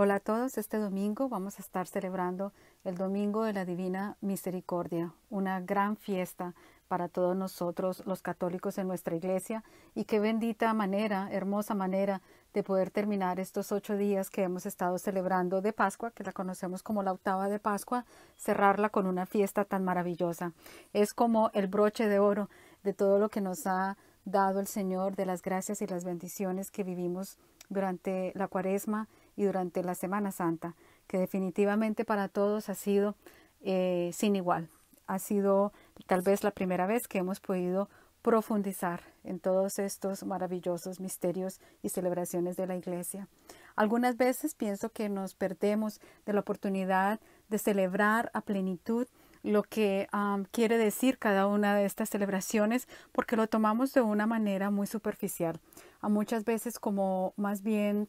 Hola a todos, este domingo vamos a estar celebrando el Domingo de la Divina Misericordia, una gran fiesta para todos nosotros los católicos en nuestra iglesia y qué bendita manera, hermosa manera de poder terminar estos ocho días que hemos estado celebrando de Pascua, que la conocemos como la octava de Pascua, cerrarla con una fiesta tan maravillosa. Es como el broche de oro de todo lo que nos ha dado el Señor, de las gracias y las bendiciones que vivimos durante la cuaresma y durante la Semana Santa, que definitivamente para todos ha sido eh, sin igual. Ha sido tal vez la primera vez que hemos podido profundizar en todos estos maravillosos misterios y celebraciones de la iglesia. Algunas veces pienso que nos perdemos de la oportunidad de celebrar a plenitud lo que quiere decir cada una de estas celebraciones porque lo tomamos de una manera muy superficial, a muchas veces como más bien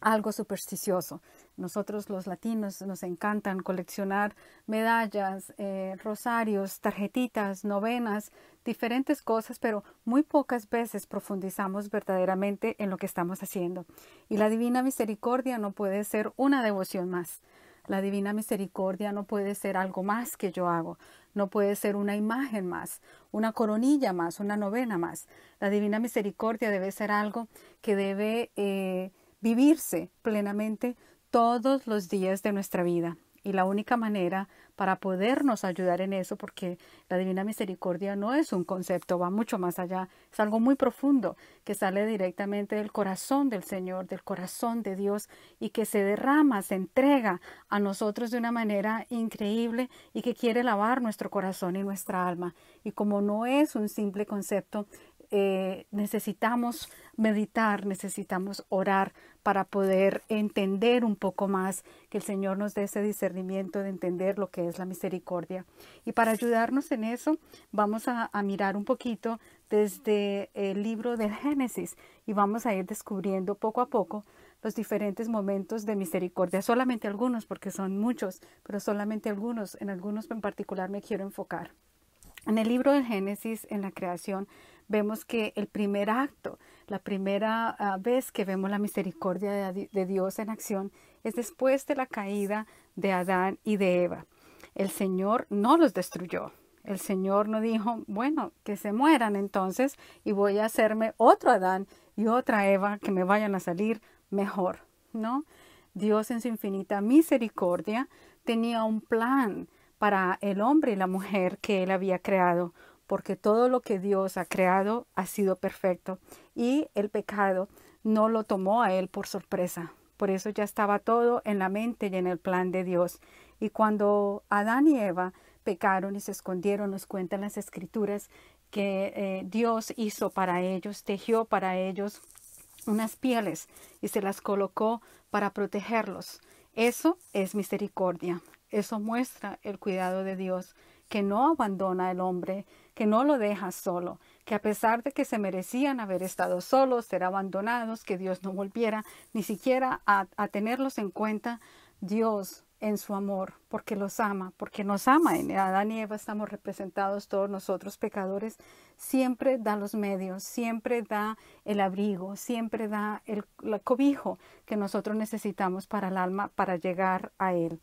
algo supersticioso. Nosotros los latinos nos encantan coleccionar medallas, eh, rosarios, tarjetitas, novenas, diferentes cosas, pero muy pocas veces profundizamos verdaderamente en lo que estamos haciendo. Y la Divina Misericordia no puede ser una devoción más. La Divina Misericordia no puede ser algo más que yo hago, no puede ser una imagen más, una coronilla más, una novena más. La Divina Misericordia debe ser algo que debe... Eh, vivirse plenamente todos los días de nuestra vida. Y la única manera para podernos ayudar en eso, porque la divina misericordia no es un concepto, va mucho más allá, es algo muy profundo que sale directamente del corazón del Señor, del corazón de Dios y que se derrama, se entrega a nosotros de una manera increíble y que quiere lavar nuestro corazón y nuestra alma. Y como no es un simple concepto, eh, necesitamos meditar, necesitamos orar para poder entender un poco más, que el Señor nos dé ese discernimiento de entender lo que es la misericordia. Y para ayudarnos en eso, vamos a, a mirar un poquito desde el libro del Génesis y vamos a ir descubriendo poco a poco los diferentes momentos de misericordia, solamente algunos, porque son muchos, pero solamente algunos, en algunos en particular me quiero enfocar. En el libro del Génesis, en la creación, vemos que el primer acto, la primera ah, vez que vemos la misericordia de Dios en acción es después de la caída de Adán y de Eva. El Señor no los destruyó. El Señor no dijo, bueno, que se mueran entonces y voy a hacerme otro Adán y otra Eva que me vayan a salir mejor. No, Dios en su infinita misericordia tenía un plan para el hombre y la mujer que él había creado, porque todo lo que Dios ha creado ha sido perfecto y el pecado no lo tomó a él por sorpresa. Por eso ya estaba todo en la mente y en el plan de Dios. Y cuando Adán y Eva pecaron y se escondieron, nos cuentan las escrituras que eh, Dios hizo para ellos, tejió para ellos unas pieles y se las colocó para protegerlos. Eso es misericordia. Eso muestra el cuidado de Dios, que no abandona al hombre, que no lo deja solo, que a pesar de que se merecían haber estado solos, ser abandonados, que Dios no volviera ni siquiera a, tenerlos en cuenta, Dios en su amor, porque los ama, porque nos ama. En Adán y Eva estamos representados todos nosotros pecadores. Siempre da los medios, siempre da el abrigo, siempre da el cobijo que nosotros necesitamos para el alma, para llegar a Él.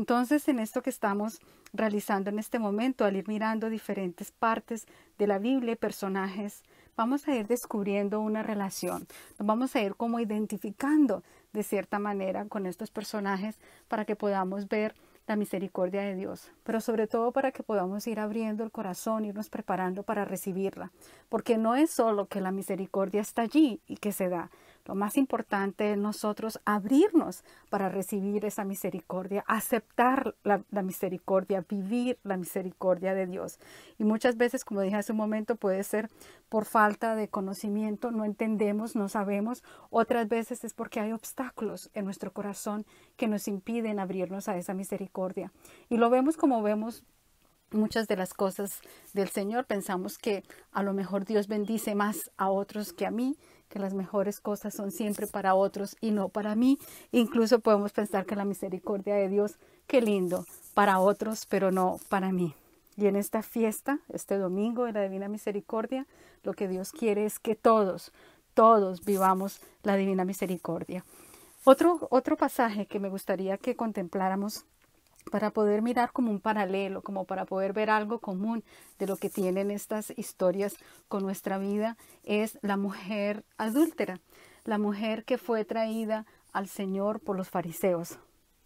Entonces, en esto que estamos realizando en este momento, al ir mirando diferentes partes de la Biblia y personajes, vamos a ir descubriendo una relación, nos vamos a ir como identificando de cierta manera con estos personajes para que podamos ver la misericordia de Dios, pero sobre todo para que podamos ir abriendo el corazón, irnos preparando para recibirla, porque no es solo que la misericordia está allí y que se da, lo más importante es nosotros abrirnos para recibir esa misericordia, aceptar la, misericordia, vivir la misericordia de Dios. Y muchas veces, como dije hace un momento, puede ser por falta de conocimiento, no entendemos, no sabemos. Otras veces es porque hay obstáculos en nuestro corazón que nos impiden abrirnos a esa misericordia. Y lo vemos como vemos muchas de las cosas del Señor. Pensamos que a lo mejor Dios bendice más a otros que a mí que las mejores cosas son siempre para otros y no para mí. Incluso podemos pensar que la misericordia de Dios, qué lindo, para otros, pero no para mí. Y en esta fiesta, este domingo de la Divina Misericordia, lo que Dios quiere es que todos, todos vivamos la Divina Misericordia. Otro, otro pasaje que me gustaría que contempláramos para poder mirar como un paralelo, como para poder ver algo común de lo que tienen estas historias con nuestra vida, es la mujer adúltera, la mujer que fue traída al Señor por los fariseos.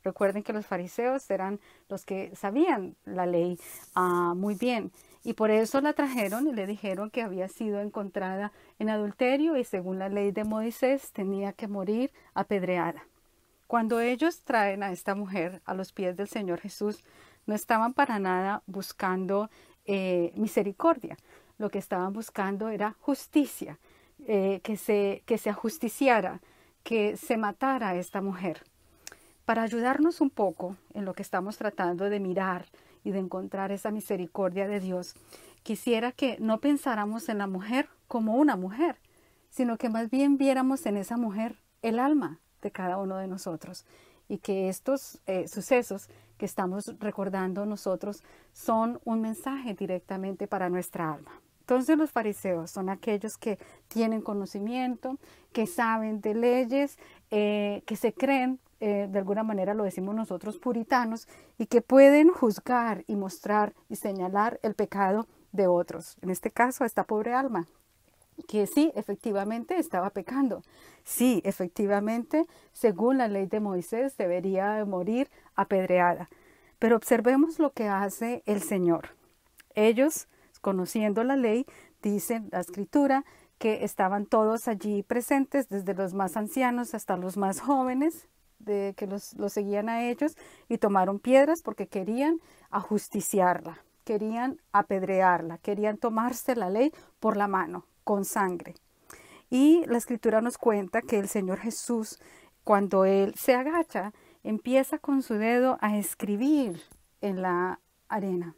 Recuerden que los fariseos eran los que sabían la ley ah, muy bien y por eso la trajeron y le dijeron que había sido encontrada en adulterio y según la ley de Moisés tenía que morir apedreada. Cuando ellos traen a esta mujer a los pies del Señor Jesús, no estaban para nada buscando eh, misericordia, lo que estaban buscando era justicia, eh, que, se, que se ajusticiara, que se matara a esta mujer. Para ayudarnos un poco en lo que estamos tratando de mirar y de encontrar esa misericordia de Dios, quisiera que no pensáramos en la mujer como una mujer, sino que más bien viéramos en esa mujer el alma, cada uno de nosotros y que estos eh, sucesos que estamos recordando nosotros son un mensaje directamente para nuestra alma. Entonces los fariseos son aquellos que tienen conocimiento, que saben de leyes, eh, que se creen, eh, de alguna manera lo decimos nosotros, puritanos, y que pueden juzgar y mostrar y señalar el pecado de otros. En este caso, a esta pobre alma que sí, efectivamente estaba pecando. Sí, efectivamente, según la ley de Moisés, debería morir apedreada. Pero observemos lo que hace el Señor. Ellos, conociendo la ley, dicen la escritura, que estaban todos allí presentes, desde los más ancianos hasta los más jóvenes, de, que los, los seguían a ellos, y tomaron piedras porque querían ajusticiarla, querían apedrearla, querían tomarse la ley por la mano, con sangre. Y la escritura nos cuenta que el Señor Jesús, cuando Él se agacha, empieza con su dedo a escribir en la arena.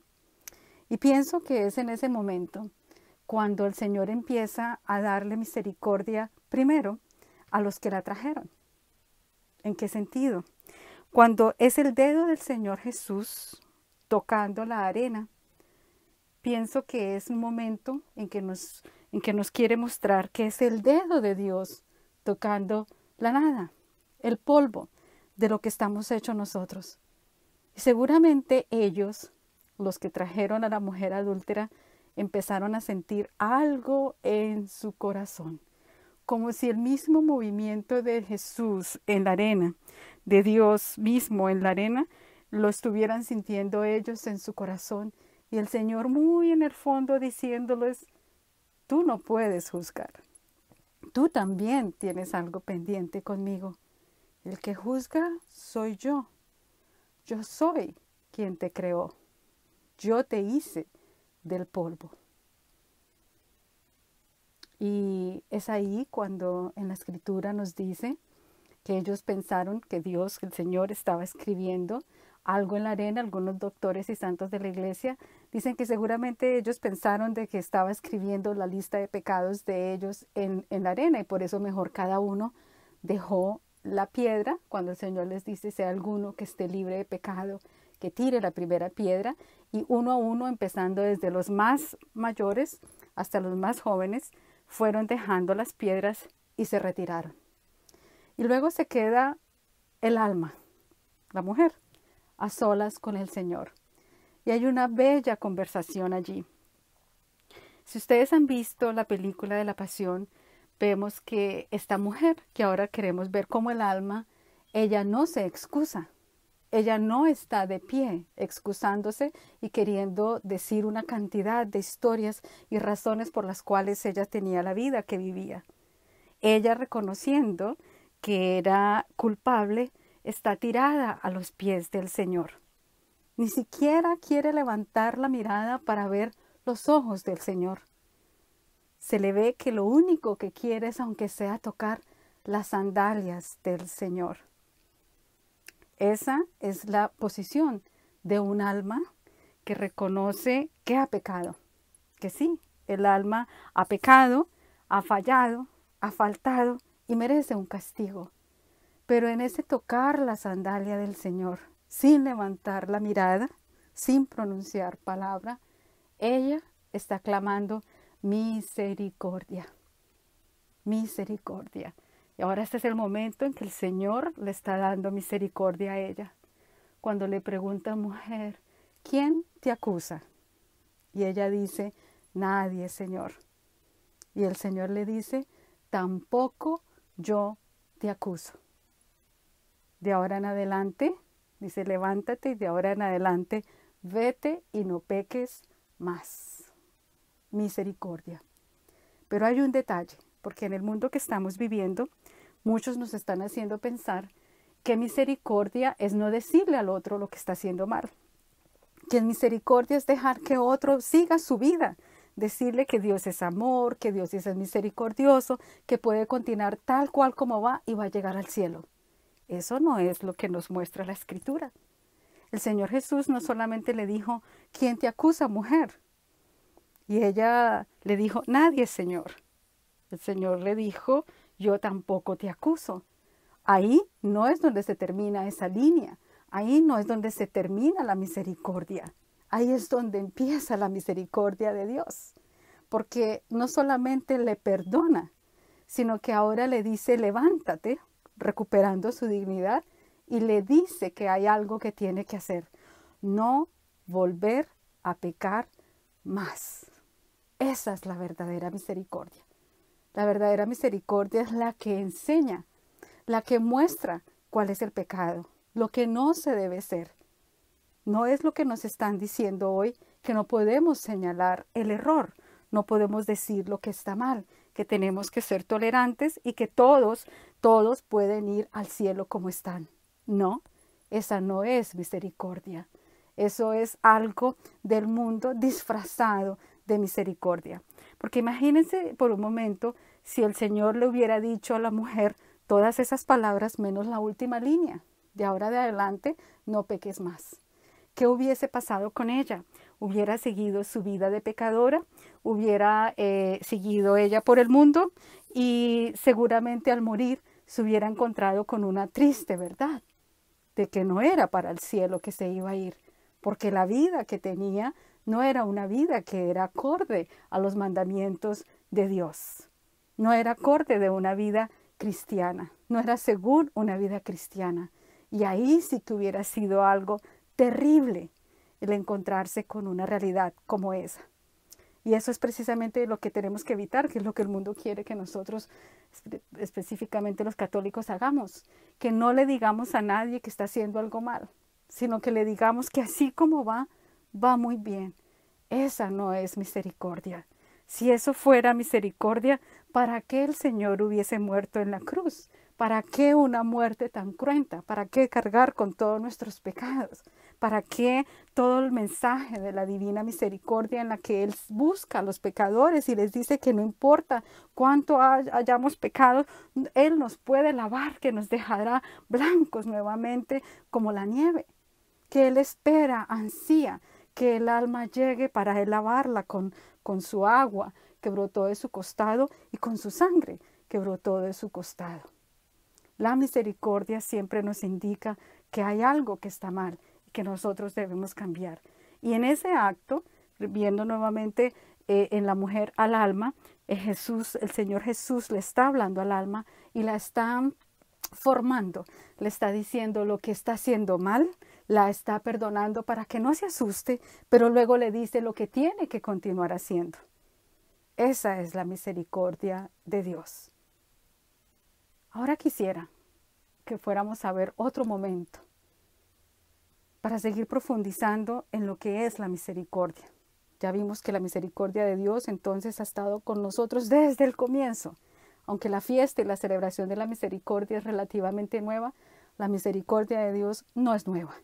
Y pienso que es en ese momento cuando el Señor empieza a darle misericordia primero a los que la trajeron. ¿En qué sentido? Cuando es el dedo del Señor Jesús tocando la arena, pienso que es un momento en que nos que nos quiere mostrar que es el dedo de Dios tocando la nada, el polvo de lo que estamos hechos nosotros. Y seguramente ellos, los que trajeron a la mujer adúltera, empezaron a sentir algo en su corazón, como si el mismo movimiento de Jesús en la arena, de Dios mismo en la arena, lo estuvieran sintiendo ellos en su corazón y el Señor muy en el fondo diciéndoles, Tú no puedes juzgar. Tú también tienes algo pendiente conmigo. El que juzga soy yo. Yo soy quien te creó. Yo te hice del polvo. Y es ahí cuando en la escritura nos dice que ellos pensaron que Dios, el Señor, estaba escribiendo algo en la arena. Algunos doctores y santos de la iglesia dicen que seguramente ellos pensaron de que estaba escribiendo la lista de pecados de ellos en, en la arena y por eso mejor cada uno dejó la piedra cuando el Señor les dice sea alguno que esté libre de pecado que tire la primera piedra y uno a uno, empezando desde los más mayores hasta los más jóvenes, fueron dejando las piedras y se retiraron. Y luego se queda el alma, la mujer a solas con el Señor. Y hay una bella conversación allí. Si ustedes han visto la película de la Pasión, vemos que esta mujer, que ahora queremos ver como el alma, ella no se excusa. Ella no está de pie excusándose y queriendo decir una cantidad de historias y razones por las cuales ella tenía la vida que vivía. Ella reconociendo que era culpable, está tirada a los pies del Señor. Ni siquiera quiere levantar la mirada para ver los ojos del Señor. Se le ve que lo único que quiere es aunque sea tocar las sandalias del Señor. Esa es la posición de un alma que reconoce que ha pecado, que sí, el alma ha pecado, ha fallado, ha faltado y merece un castigo. Pero en ese tocar la sandalia del Señor, sin levantar la mirada, sin pronunciar palabra, ella está clamando misericordia, misericordia. Y ahora este es el momento en que el Señor le está dando misericordia a ella. Cuando le pregunta, mujer, ¿quién te acusa? Y ella dice, nadie, Señor. Y el Señor le dice, tampoco yo te acuso de ahora en adelante, dice, levántate y de ahora en adelante, vete y no peques más. Misericordia. Pero hay un detalle, porque en el mundo que estamos viviendo, muchos nos están haciendo pensar que misericordia es no decirle al otro lo que está haciendo mal. Que misericordia es dejar que otro siga su vida, decirle que Dios es amor, que Dios es misericordioso, que puede continuar tal cual como va y va a llegar al cielo. Eso no es lo que nos muestra la escritura. El Señor Jesús no solamente le dijo, ¿quién te acusa, mujer? Y ella le dijo, nadie, Señor. El Señor le dijo, yo tampoco te acuso. Ahí no es donde se termina esa línea. Ahí no es donde se termina la misericordia. Ahí es donde empieza la misericordia de Dios. Porque no solamente le perdona, sino que ahora le dice, levántate, recuperando su dignidad y le dice que hay algo que tiene que hacer, no volver a pecar más. Esa es la verdadera misericordia. La verdadera misericordia es la que enseña, la que muestra cuál es el pecado, lo que no se debe ser. No es lo que nos están diciendo hoy, que no podemos señalar el error, no podemos decir lo que está mal, que tenemos que ser tolerantes y que todos todos pueden ir al cielo como están. No, esa no es misericordia. Eso es algo del mundo disfrazado de misericordia. Porque imagínense por un momento si el Señor le hubiera dicho a la mujer todas esas palabras menos la última línea. De ahora de adelante no peques más. ¿Qué hubiese pasado con ella? ¿Hubiera seguido su vida de pecadora? ¿Hubiera eh, seguido ella por el mundo? Y seguramente al morir se hubiera encontrado con una triste verdad de que no era para el cielo que se iba a ir, porque la vida que tenía no era una vida que era acorde a los mandamientos de Dios, no era acorde de una vida cristiana, no era según una vida cristiana. Y ahí sí que hubiera sido algo terrible el encontrarse con una realidad como esa. Y eso es precisamente lo que tenemos que evitar, que es lo que el mundo quiere que nosotros, específicamente los católicos, hagamos. Que no le digamos a nadie que está haciendo algo mal, sino que le digamos que así como va, va muy bien. Esa no es misericordia. Si eso fuera misericordia, ¿para qué el Señor hubiese muerto en la cruz? ¿Para qué una muerte tan cruenta? ¿Para qué cargar con todos nuestros pecados? para que todo el mensaje de la divina misericordia en la que Él busca a los pecadores y les dice que no importa cuánto hayamos pecado, Él nos puede lavar, que nos dejará blancos nuevamente como la nieve, que Él espera, ansía que el alma llegue para Él lavarla con, con su agua que brotó de su costado y con su sangre que brotó de su costado. La misericordia siempre nos indica que hay algo que está mal que nosotros debemos cambiar. Y en ese acto, viendo nuevamente eh, en la mujer al alma, eh, Jesús, el Señor Jesús le está hablando al alma y la está formando, le está diciendo lo que está haciendo mal, la está perdonando para que no se asuste, pero luego le dice lo que tiene que continuar haciendo. Esa es la misericordia de Dios. Ahora quisiera que fuéramos a ver otro momento para seguir profundizando en lo que es la misericordia. Ya vimos que la misericordia de Dios entonces ha estado con nosotros desde el comienzo. Aunque la fiesta y la celebración de la misericordia es relativamente nueva, la misericordia de Dios no es nueva.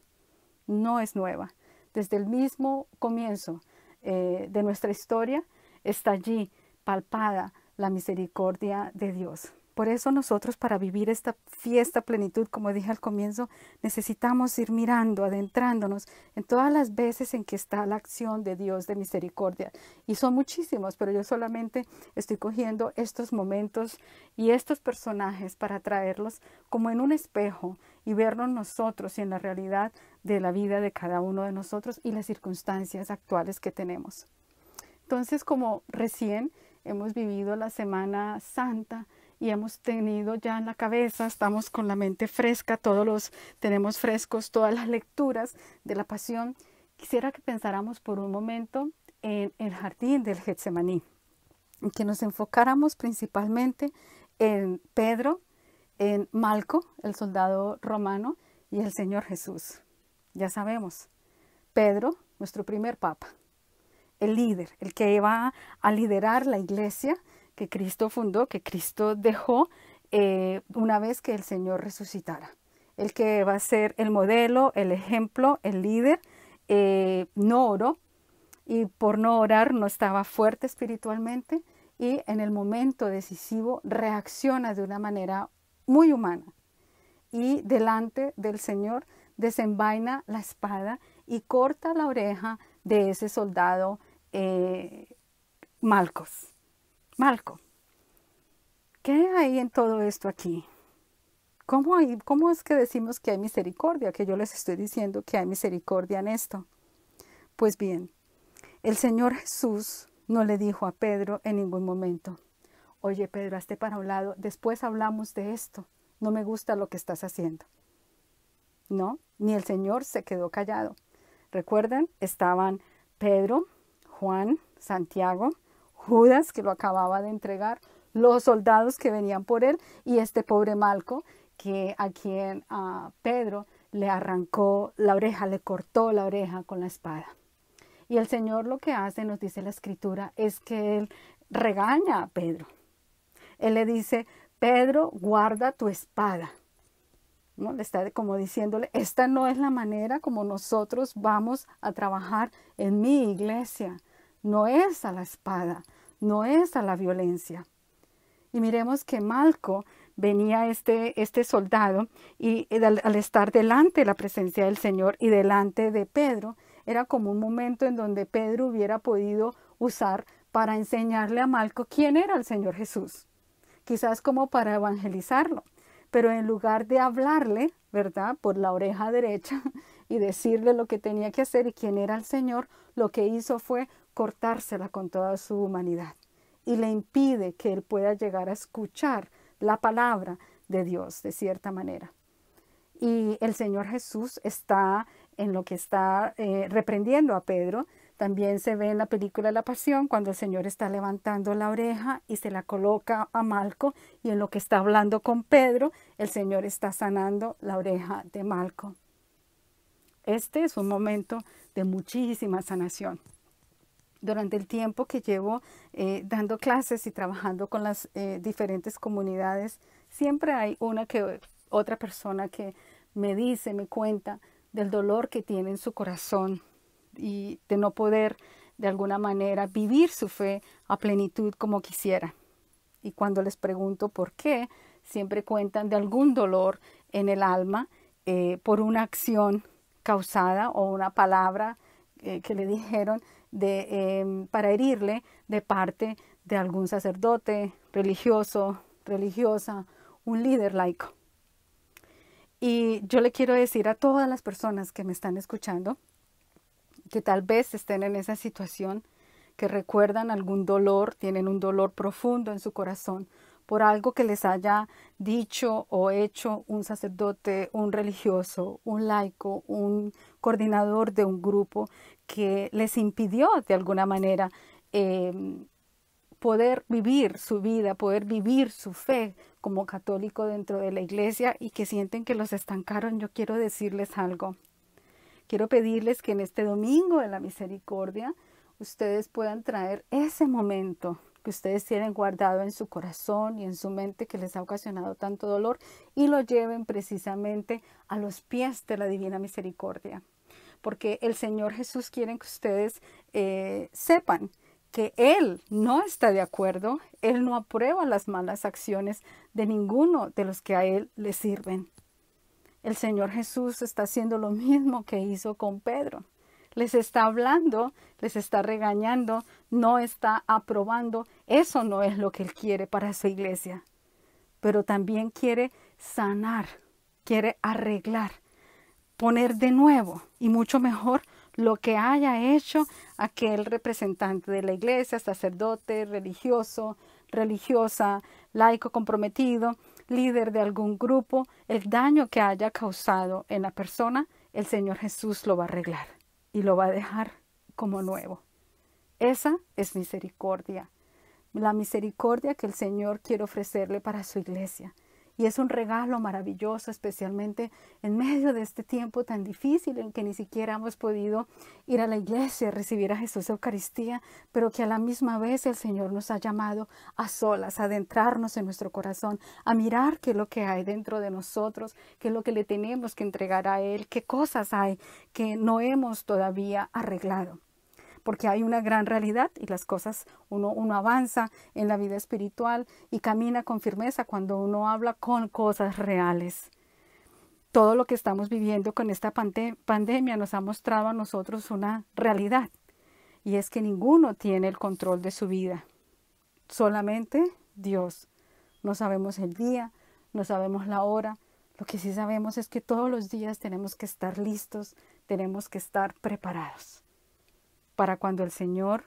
No es nueva. Desde el mismo comienzo eh, de nuestra historia está allí palpada la misericordia de Dios. Por eso nosotros para vivir esta fiesta plenitud, como dije al comienzo, necesitamos ir mirando, adentrándonos en todas las veces en que está la acción de Dios de misericordia. Y son muchísimos, pero yo solamente estoy cogiendo estos momentos y estos personajes para traerlos como en un espejo y vernos nosotros y en la realidad de la vida de cada uno de nosotros y las circunstancias actuales que tenemos. Entonces, como recién hemos vivido la Semana Santa, y hemos tenido ya en la cabeza, estamos con la mente fresca, todos los tenemos frescos todas las lecturas de la pasión, quisiera que pensáramos por un momento en el jardín del Getsemaní, en que nos enfocáramos principalmente en Pedro, en Malco, el soldado romano, y el Señor Jesús. Ya sabemos, Pedro, nuestro primer papa, el líder, el que iba a liderar la iglesia, que Cristo fundó, que Cristo dejó eh, una vez que el Señor resucitara. El que va a ser el modelo, el ejemplo, el líder, eh, no oró y por no orar no estaba fuerte espiritualmente y en el momento decisivo reacciona de una manera muy humana y delante del Señor desenvaina la espada y corta la oreja de ese soldado eh, Malcos. Marco, ¿qué hay en todo esto aquí? ¿Cómo, ¿Cómo es que decimos que hay misericordia? Que yo les estoy diciendo que hay misericordia en esto. Pues bien, el Señor Jesús no le dijo a Pedro en ningún momento, oye Pedro, hazte para un lado, después hablamos de esto, no me gusta lo que estás haciendo. No, ni el Señor se quedó callado. Recuerden, estaban Pedro, Juan, Santiago, Judas, que lo acababa de entregar, los soldados que venían por él y este pobre Malco, que a quien a Pedro le arrancó la oreja, le cortó la oreja con la espada. Y el Señor lo que hace, nos dice la escritura, es que Él regaña a Pedro. Él le dice, Pedro, guarda tu espada. ¿No? Le está como diciéndole, esta no es la manera como nosotros vamos a trabajar en mi iglesia no es a la espada, no es a la violencia. Y miremos que Malco venía este, este soldado y, eh, al, estar delante de la presencia del Señor y delante de Pedro, era como un momento en donde Pedro hubiera podido usar para enseñarle a Malco quién era el Señor Jesús, quizás como para evangelizarlo, pero en lugar de hablarle, ¿verdad?, por la oreja derecha y decirle lo que tenía que hacer y quién era el Señor, lo que hizo fue cortársela con toda su humanidad y le impide que él pueda llegar a escuchar la palabra de Dios de cierta manera. Y el Señor Jesús está en lo que está eh, reprendiendo a Pedro. También se ve en la película La Pasión cuando el Señor está levantando la oreja y se la coloca a Malco y en lo que está hablando con Pedro, el Señor está sanando la oreja de Malco. Este es un momento de muchísima sanación durante el tiempo que llevo eh, dando clases y trabajando con las eh, diferentes comunidades, siempre hay una que otra persona que me dice, me cuenta del dolor que tiene en su corazón y de no poder de alguna manera vivir su fe a plenitud como quisiera. Y cuando les pregunto por qué, siempre cuentan de algún dolor en el alma eh, por una acción causada o una palabra que le dijeron Em, para herirle de parte de algún sacerdote, religioso, religiosa, un líder laico. Y yo le quiero decir a todas las personas que me están escuchando, que tal vez estén en esa situación, que recuerdan algún dolor, tienen un dolor profundo en su corazón por algo que les haya dicho o hecho un sacerdote, un religioso, un laico, un coordinador de un grupo que les impidió de alguna manera em, poder vivir su vida, poder vivir su fe como católico dentro de la iglesia y que sienten que los estancaron, yo quiero decirles algo. Quiero pedirles que en este domingo de la misericordia ustedes puedan traer ese momento que ustedes tienen guardado en su corazón y en su mente que les ha ocasionado tanto dolor y lo lleven precisamente a los pies de la divina misericordia porque el Señor Jesús quiere que ustedes eh, sepan que Él no está de acuerdo, Él no aprueba las malas acciones de ninguno de los que a Él le sirven. El Señor Jesús está haciendo lo mismo que hizo con Pedro. Les está hablando, les está regañando, no está aprobando. Eso no es lo que Él quiere para su iglesia. Pero también quiere sanar, quiere arreglar, poner de nuevo y mucho mejor lo que haya hecho aquel representante de la iglesia, sacerdote, religioso, religiosa, laico comprometido, líder de algún grupo, el daño que haya causado en la persona, el Señor Jesús lo va a arreglar y lo va a dejar como nuevo. Esa es misericordia, la misericordia que el Señor quiere ofrecerle para su iglesia. Y es un regalo maravilloso, especialmente en medio de este tiempo tan difícil en que ni siquiera hemos podido ir a la iglesia, recibir a Jesús Eucaristía, pero que a la misma vez el Señor nos ha llamado a solas, a adentrarnos en nuestro corazón, a mirar qué es lo que hay dentro de nosotros, qué es lo que le tenemos que entregar a Él, qué cosas hay que no hemos todavía arreglado porque hay una gran realidad y las cosas, uno, uno avanza en la vida espiritual y camina con firmeza cuando uno habla con cosas reales. Todo lo que estamos viviendo con esta pandemia nos ha mostrado a nosotros una realidad y es que ninguno tiene el control de su vida, solamente Dios. No sabemos el día, no sabemos la hora. Lo que sí sabemos es que todos los días tenemos que estar listos, tenemos que estar preparados para cuando el Señor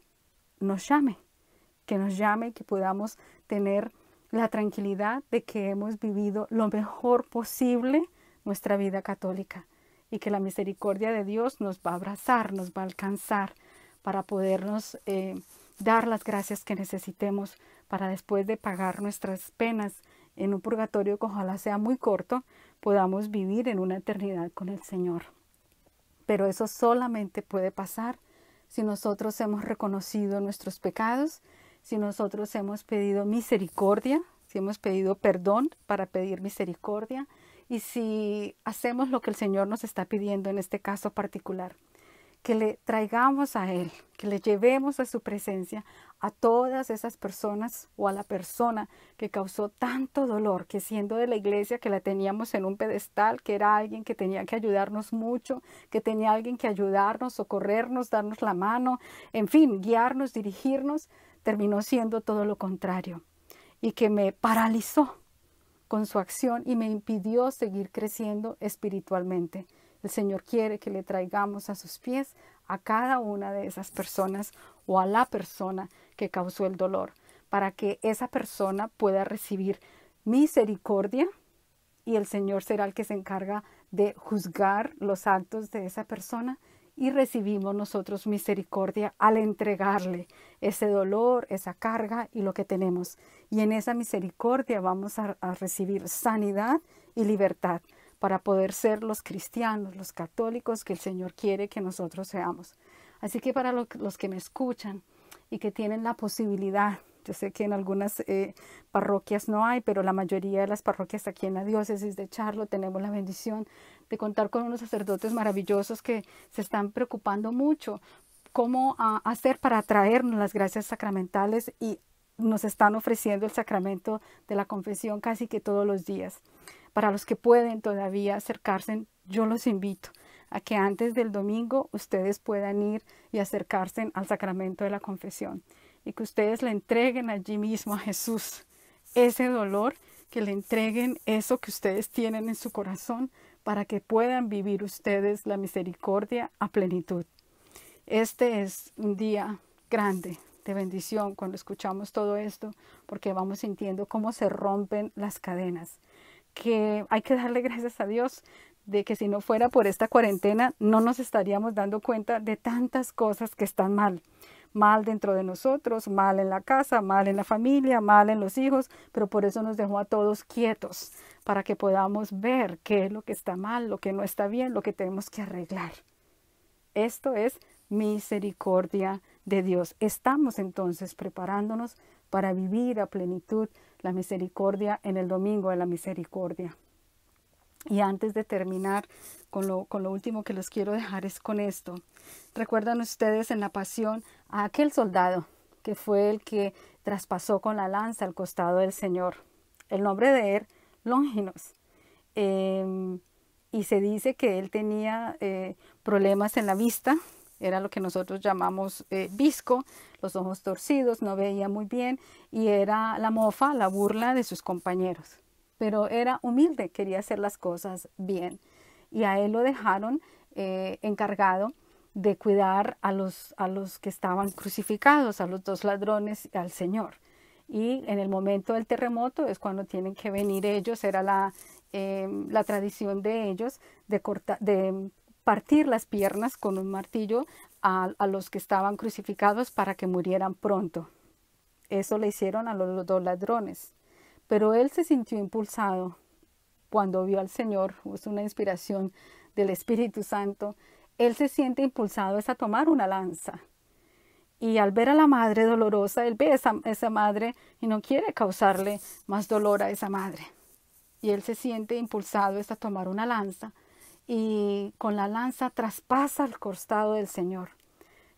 nos llame, que nos llame, y que podamos tener la tranquilidad de que hemos vivido lo mejor posible nuestra vida católica y que la misericordia de Dios nos va a abrazar, nos va a alcanzar para podernos eh, dar las gracias que necesitemos para después de pagar nuestras penas en un purgatorio que ojalá sea muy corto, podamos vivir en una eternidad con el Señor. Pero eso solamente puede pasar si nosotros hemos reconocido nuestros pecados, si nosotros hemos pedido misericordia, si hemos pedido perdón para pedir misericordia y si hacemos lo que el Señor nos está pidiendo en este caso particular que le traigamos a Él, que le llevemos a su presencia a todas esas personas o a la persona que causó tanto dolor, que siendo de la iglesia que la teníamos en un pedestal, que era alguien que tenía que ayudarnos mucho, que tenía alguien que ayudarnos, socorrernos, darnos la mano, en fin, guiarnos, dirigirnos, terminó siendo todo lo contrario y que me paralizó con su acción y me impidió seguir creciendo espiritualmente. El Señor quiere que le traigamos a sus pies a cada una de esas personas o a la persona que causó el dolor, para que esa persona pueda recibir misericordia y el Señor será el que se encarga de juzgar los actos de esa persona y recibimos nosotros misericordia al entregarle ese dolor, esa carga y lo que tenemos. Y en esa misericordia vamos a, recibir sanidad y libertad para poder ser los cristianos, los católicos que el Señor quiere que nosotros seamos. Así que para los que me escuchan y que tienen la posibilidad, yo sé que en algunas eh, parroquias no hay, pero la mayoría de las parroquias aquí en la diócesis de Charlo tenemos la bendición de contar con unos sacerdotes maravillosos que se están preocupando mucho cómo ah, hacer para traernos las gracias sacramentales y nos están ofreciendo el sacramento de la confesión casi que todos los días. Para los que pueden todavía acercarse, yo los invito a que antes del domingo ustedes puedan ir y acercarse al sacramento de la confesión y que ustedes le entreguen allí mismo a Jesús ese dolor, que le entreguen eso que ustedes tienen en su corazón para que puedan vivir ustedes la misericordia a plenitud. Este es un día grande de bendición cuando escuchamos todo esto, porque vamos sintiendo cómo se rompen las cadenas. Que hay que darle gracias a Dios de que si no fuera por esta cuarentena no nos estaríamos dando cuenta de tantas cosas que están mal. Mal dentro de nosotros, mal en la casa, mal en la familia, mal en los hijos, pero por eso nos dejó a todos quietos, para que podamos ver qué es lo que está mal, lo que no está bien, lo que tenemos que arreglar. Esto es misericordia de Dios. Estamos entonces preparándonos para vivir a plenitud la misericordia en el domingo de la misericordia. Y antes de terminar con lo, último que los quiero dejar es con esto. Recuerdan ustedes en la pasión a aquel soldado que fue el que traspasó con la lanza al costado del Señor. El nombre de él, Longinos. Em, y se dice que él tenía eh, problemas en la vista, era lo que nosotros llamamos eh, visco, los ojos torcidos, no veía muy bien y era la mofa, la burla de sus compañeros. Pero era humilde, quería hacer las cosas bien y a él lo dejaron eh, encargado de cuidar a los, a los que estaban crucificados, a los dos ladrones y al Señor. Y en el momento del terremoto es cuando tienen que venir ellos, era la, em, la tradición de ellos de, corta, de partir las piernas con un martillo a, los que estaban crucificados para que murieran pronto. Eso le hicieron a los dos ladrones. Pero él se sintió impulsado cuando vio al Señor, es una inspiración del Espíritu Santo, él se siente impulsado es a tomar una lanza. Y al ver a la madre dolorosa, él ve a esa, esa madre y no quiere causarle más dolor a esa madre. Y él se siente impulsado es a tomar una lanza y con la lanza traspasa el costado del Señor.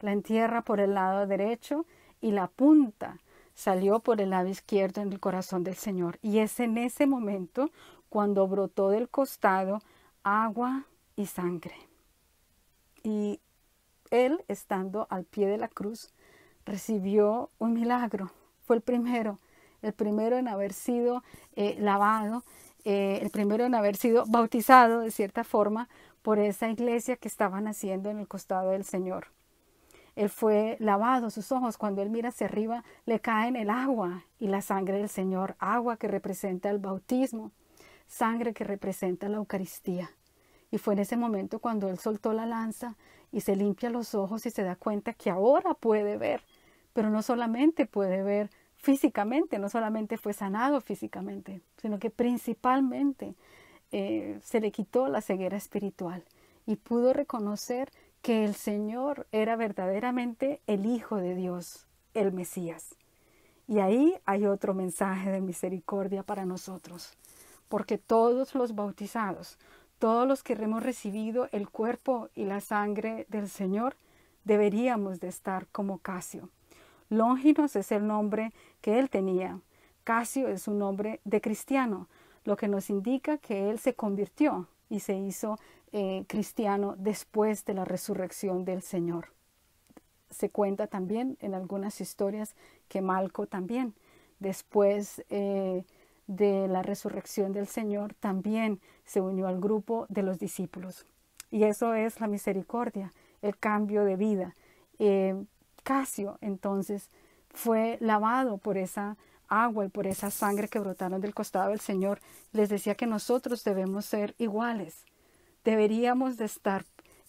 La entierra por el lado derecho y la punta salió por el lado izquierdo en el corazón del Señor. Y es en ese momento cuando brotó del costado agua y sangre. Y él, estando al pie de la cruz, recibió un milagro. Fue el primero, el primero en haber sido eh, lavado eh, el primero en haber sido bautizado de cierta forma por esa iglesia que estaba naciendo en el costado del Señor. Él fue lavado sus ojos, cuando él mira hacia arriba le caen el agua y la sangre del Señor, agua que representa el bautismo, sangre que representa la Eucaristía. Y fue en ese momento cuando él soltó la lanza y se limpia los ojos y se da cuenta que ahora puede ver, pero no solamente puede ver físicamente, no solamente fue sanado físicamente, sino que principalmente eh, se le quitó la ceguera espiritual y pudo reconocer que el Señor era verdaderamente el Hijo de Dios, el Mesías. Y ahí hay otro mensaje de misericordia para nosotros, porque todos los bautizados, todos los que hemos recibido el cuerpo y la sangre del Señor, deberíamos de estar como Casio, Longinos es el nombre que él tenía. Casio es un nombre de cristiano, lo que nos indica que él se convirtió y se hizo eh, cristiano después de la resurrección del Señor. Se cuenta también en algunas historias que Malco también, después eh, de la resurrección del Señor, también se unió al grupo de los discípulos. Y eso es la misericordia, el cambio de vida. Eh, Casio entonces fue lavado por esa agua y por esa sangre que brotaron del costado del Señor, les decía que nosotros debemos ser iguales. Deberíamos de estar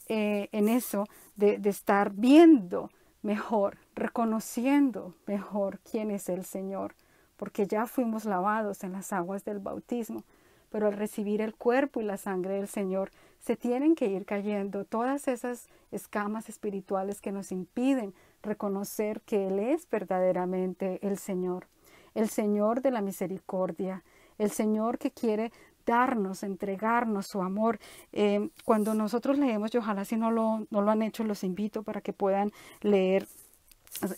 eh, en eso, de, de estar viendo mejor, reconociendo mejor quién es el Señor, porque ya fuimos lavados en las aguas del bautismo, pero al recibir el cuerpo y la sangre del Señor, se tienen que ir cayendo todas esas escamas espirituales que nos impiden reconocer que Él es verdaderamente el Señor, el Señor de la misericordia, el Señor que quiere darnos, entregarnos su amor. Eh, cuando nosotros leemos, y ojalá si no lo, no lo han hecho, los invito para que puedan leer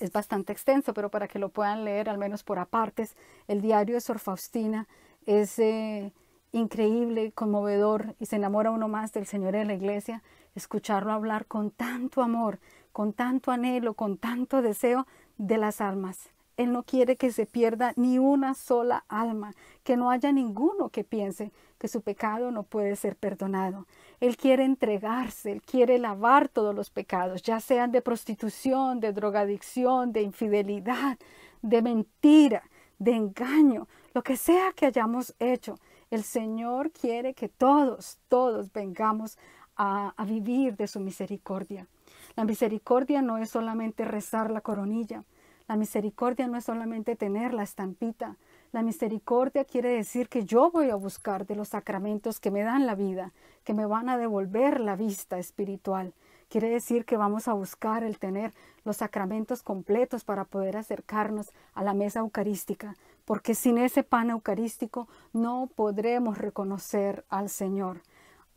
es bastante extenso, pero para que lo puedan leer al menos por apartes, el diario de Sor Faustina es eh, increíble, conmovedor y se enamora uno más del Señor de la Iglesia escucharlo hablar con tanto amor, con tanto anhelo, con tanto deseo de las almas. Él no quiere que se pierda ni una sola alma, que no haya ninguno que piense que su pecado no puede ser perdonado. Él quiere entregarse, él quiere lavar todos los pecados, ya sean de prostitución, de drogadicción, de infidelidad, de mentira, de engaño, lo que sea que hayamos hecho. El Señor quiere que todos, todos vengamos a, vivir de su misericordia. La misericordia no es solamente rezar la coronilla, la misericordia no es solamente tener la estampita, la misericordia quiere decir que yo voy a buscar de los sacramentos que me dan la vida, que me van a devolver la vista espiritual. Quiere decir que vamos a buscar el tener los sacramentos completos para poder acercarnos a la mesa eucarística, porque sin ese pan eucarístico no podremos reconocer al Señor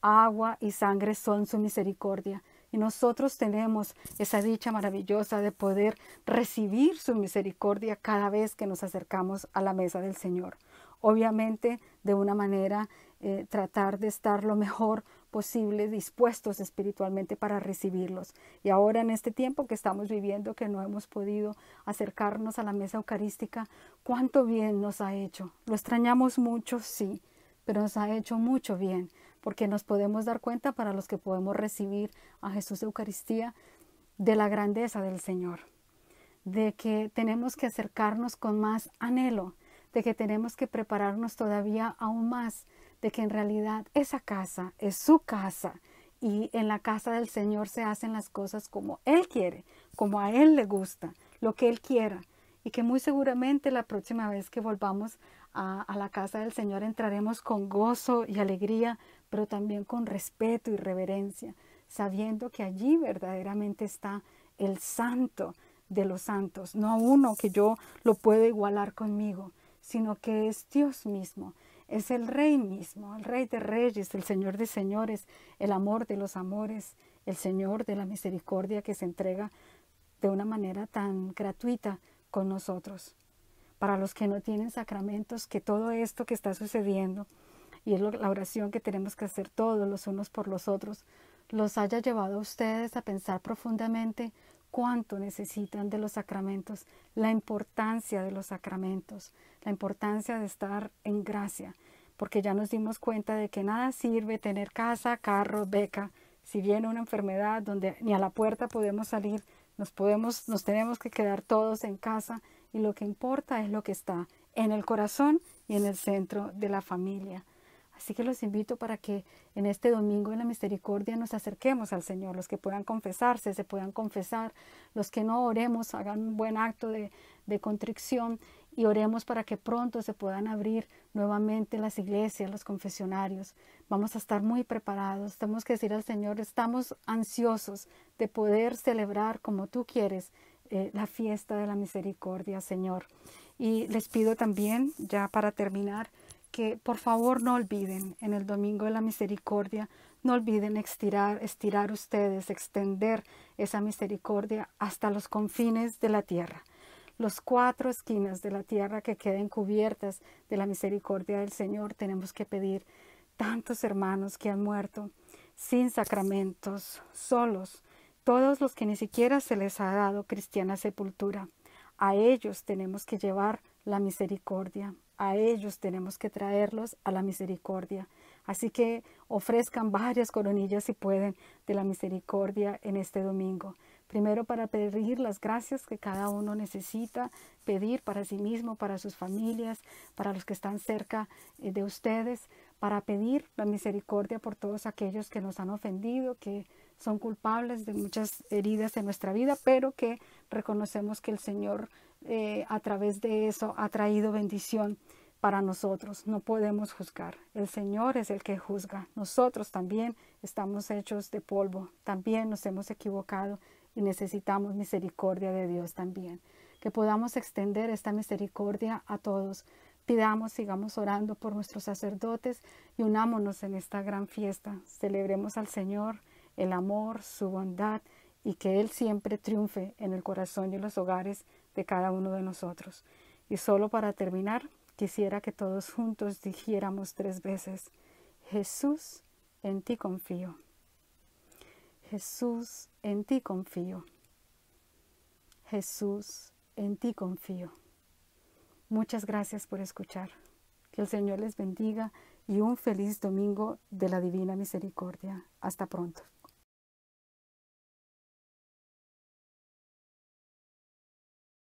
agua y sangre son su misericordia. Y nosotros tenemos esa dicha maravillosa de poder recibir su misericordia cada vez que nos acercamos a la mesa del Señor. Obviamente, de una manera, eh, tratar de estar lo mejor posible dispuestos espiritualmente para recibirlos. Y ahora en este tiempo que estamos viviendo, que no hemos podido acercarnos a la mesa eucarística, cuánto bien nos ha hecho. Lo extrañamos mucho, sí, pero nos ha hecho mucho bien porque nos podemos dar cuenta para los que podemos recibir a Jesús de Eucaristía de la grandeza del Señor, de que tenemos que acercarnos con más anhelo, de que tenemos que prepararnos todavía aún más, de que en realidad esa casa es su casa y en la casa del Señor se hacen las cosas como Él quiere, como a Él le gusta, lo que Él quiera y que muy seguramente la próxima vez que volvamos a, a la casa del Señor entraremos con gozo y alegría pero también con respeto y reverencia, sabiendo que allí verdaderamente está el santo de los santos, no uno que yo lo pueda igualar conmigo, sino que es Dios mismo, es el Rey mismo, el Rey de Reyes, el Señor de Señores, el amor de los amores, el Señor de la misericordia que se entrega de una manera tan gratuita con nosotros. Para los que no tienen sacramentos, que todo esto que está sucediendo y es la oración que tenemos que hacer todos los unos por los otros, los haya llevado a ustedes a pensar profundamente cuánto necesitan de los sacramentos, la importancia de los sacramentos, la importancia de estar en gracia, porque ya nos dimos cuenta de que nada sirve tener casa, carro, beca, si viene una enfermedad donde ni a la puerta podemos salir, nos nos tenemos que quedar todos en casa y lo que importa es lo que está en el corazón y en el centro de la familia. Así que los invito para que en este domingo de la misericordia nos acerquemos al Señor, los que puedan confesarse, se puedan confesar, los que no oremos, hagan un buen acto de, de contrición y oremos para que pronto se puedan abrir nuevamente las iglesias, los confesionarios. Vamos a estar muy preparados. Tenemos que decir al Señor, estamos ansiosos de poder celebrar como tú quieres eh, la fiesta de la misericordia, Señor. Y les pido también, ya para terminar, que por favor no olviden en el Domingo de la Misericordia, no olviden estirar, estirar ustedes, extender esa misericordia hasta los confines de la tierra, los cuatro esquinas de la tierra que queden cubiertas de la misericordia del Señor. Tenemos que pedir tantos hermanos que han muerto sin sacramentos, solos, todos los que ni siquiera se les ha dado cristiana sepultura. A ellos tenemos que llevar la misericordia a ellos tenemos que traerlos a la misericordia. Así que ofrezcan varias coronillas si pueden de la misericordia en este domingo. Primero para pedir las gracias que cada uno necesita pedir para sí mismo, para sus familias, para los que están cerca eh, de ustedes, para pedir la misericordia por todos aquellos que nos han ofendido, que son culpables de muchas heridas en nuestra vida, pero que reconocemos que el Señor eh, a través de eso ha traído bendición para nosotros. No podemos juzgar. El Señor es el que juzga. Nosotros también estamos hechos de polvo. También nos hemos equivocado y necesitamos misericordia de Dios también. Que podamos extender esta misericordia a todos. Pidamos, sigamos orando por nuestros sacerdotes y unámonos en esta gran fiesta. Celebremos al Señor el amor, su bondad y que Él siempre triunfe en el corazón y los hogares de cada uno de nosotros. Y solo para terminar, quisiera que todos juntos dijéramos tres veces, Jesús, en ti confío. Jesús, en ti confío. Jesús, en ti confío. Muchas gracias por escuchar. Que el Señor les bendiga y un feliz domingo de la Divina Misericordia. Hasta pronto.